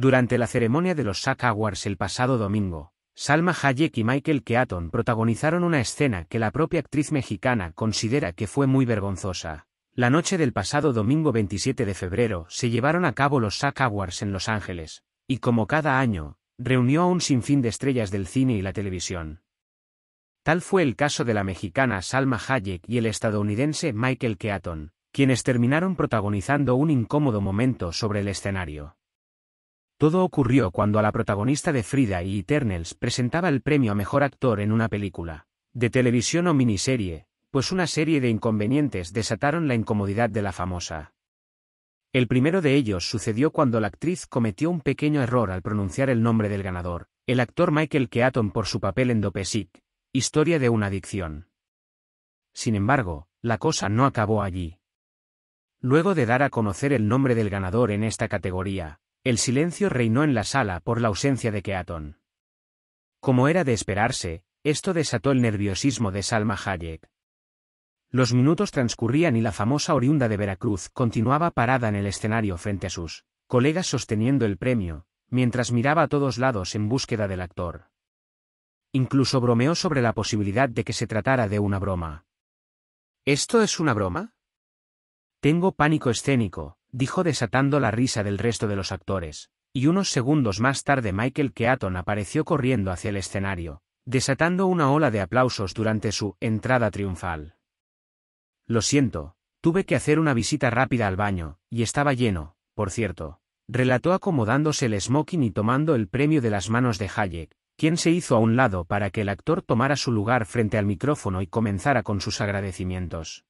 Durante la ceremonia de los Sack Awards el pasado domingo, Salma Hayek y Michael Keaton protagonizaron una escena que la propia actriz mexicana considera que fue muy vergonzosa. La noche del pasado domingo 27 de febrero se llevaron a cabo los Sack Awards en Los Ángeles, y como cada año, reunió a un sinfín de estrellas del cine y la televisión. Tal fue el caso de la mexicana Salma Hayek y el estadounidense Michael Keaton, quienes terminaron protagonizando un incómodo momento sobre el escenario. Todo ocurrió cuando a la protagonista de Frida y Eternals presentaba el premio a mejor actor en una película, de televisión o miniserie, pues una serie de inconvenientes desataron la incomodidad de la famosa. El primero de ellos sucedió cuando la actriz cometió un pequeño error al pronunciar el nombre del ganador, el actor Michael Keaton por su papel en Dopesick, Historia de una adicción. Sin embargo, la cosa no acabó allí. Luego de dar a conocer el nombre del ganador en esta categoría, el silencio reinó en la sala por la ausencia de Keaton. Como era de esperarse, esto desató el nerviosismo de Salma Hayek. Los minutos transcurrían y la famosa oriunda de Veracruz continuaba parada en el escenario frente a sus colegas sosteniendo el premio, mientras miraba a todos lados en búsqueda del actor. Incluso bromeó sobre la posibilidad de que se tratara de una broma. ¿Esto es una broma? Tengo pánico escénico, dijo desatando la risa del resto de los actores, y unos segundos más tarde Michael Keaton apareció corriendo hacia el escenario, desatando una ola de aplausos durante su entrada triunfal. Lo siento, tuve que hacer una visita rápida al baño, y estaba lleno, por cierto, relató acomodándose el smoking y tomando el premio de las manos de Hayek, quien se hizo a un lado para que el actor tomara su lugar frente al micrófono y comenzara con sus agradecimientos.